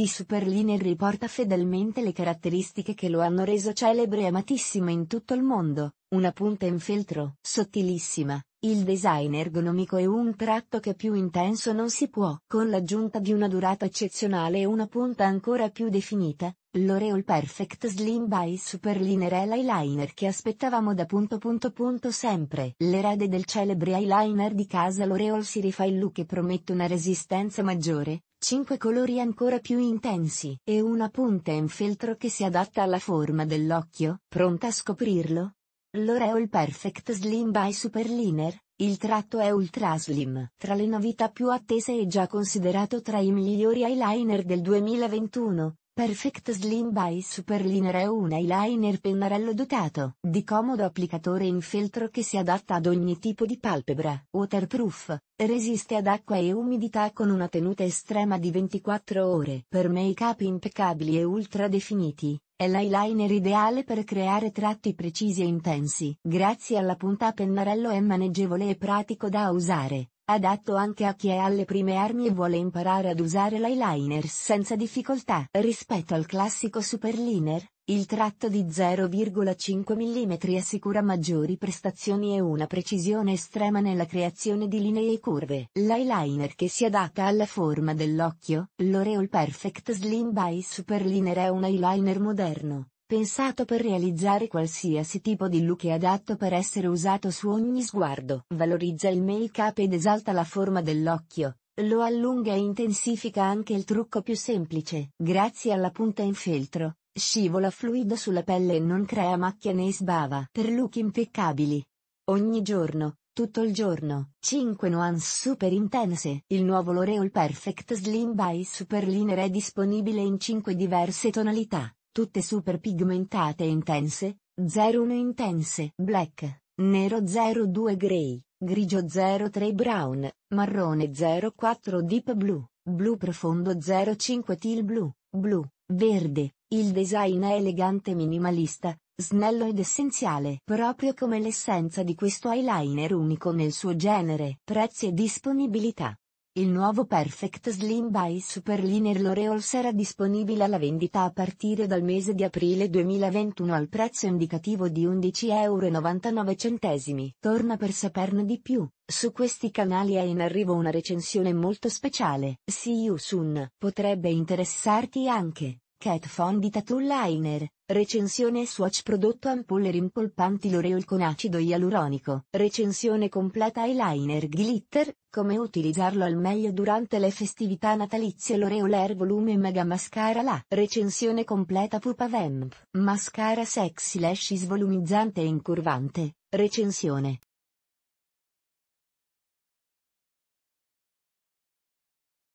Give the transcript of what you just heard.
di Superline riporta fedelmente le caratteristiche che lo hanno reso celebre e amatissimo in tutto il mondo, una punta in feltro, sottilissima, il design ergonomico e un tratto che più intenso non si può, con l'aggiunta di una durata eccezionale e una punta ancora più definita, l'Oreal Perfect Slim by Superliner è l'eyeliner che aspettavamo da punto punto punto sempre. L'erede del celebre eyeliner di casa l'Oreal si rifà il look e promette una resistenza maggiore, cinque colori ancora più intensi e una punta in feltro che si adatta alla forma dell'occhio, pronta a scoprirlo? L'Oreol Perfect Slim by Superliner, il tratto è ultra slim, tra le novità più attese e già considerato tra i migliori eyeliner del 2021, Perfect Slim by Superliner è un eyeliner pennarello dotato di comodo applicatore in feltro che si adatta ad ogni tipo di palpebra, waterproof, resiste ad acqua e umidità con una tenuta estrema di 24 ore. Per make-up impeccabili e ultra definiti, è l'eyeliner ideale per creare tratti precisi e intensi. Grazie alla punta pennarello è maneggevole e pratico da usare, Adatto anche a chi è alle prime armi e vuole imparare ad usare l'eyeliner senza difficoltà. Rispetto al classico superliner, il tratto di 0,5 mm assicura maggiori prestazioni e una precisione estrema nella creazione di linee e curve. L'eyeliner che si adatta alla forma dell'occhio, l'Oreal Perfect Slim by Superliner è un eyeliner moderno, pensato per realizzare qualsiasi tipo di look e adatto per essere usato su ogni sguardo. Valorizza il make-up ed esalta la forma dell'occhio, lo allunga e intensifica anche il trucco più semplice. Grazie alla punta in feltro, scivola fluido sulla pelle e non crea macchia né sbava. Per look impeccabili. Ogni giorno, tutto il giorno. 5 nuance super intense. Il nuovo L'Oreal Perfect Slim by Superliner è disponibile in 5 diverse tonalità. Tutte super pigmentate e intense, 01 intense, black, nero 02 gray, grigio 03 brown, marrone 04 deep blue, blu profondo 05 teal blu, blu, verde. Il design è elegante minimalista, snello ed essenziale, proprio come l'essenza di questo eyeliner unico nel suo genere. Prezzi e disponibilità. Il nuovo Perfect Slim by Superliner L'Oreal sarà disponibile alla vendita a partire dal mese di aprile 2021 al prezzo indicativo di 11,99 euro. Torna per saperne di più, su questi canali è in arrivo una recensione molto speciale. See you soon. Potrebbe interessarti anche. Cat Von di Tattoo Liner, recensione swatch prodotto ampulle rimpolpanti L'Oreal con acido ialuronico, recensione completa eyeliner glitter, come utilizzarlo al meglio durante le festività natalizie L'Oreal Air Volume Mega Mascara La recensione completa Pupa Vamp, mascara sexy lashes volumizzante e incurvante, recensione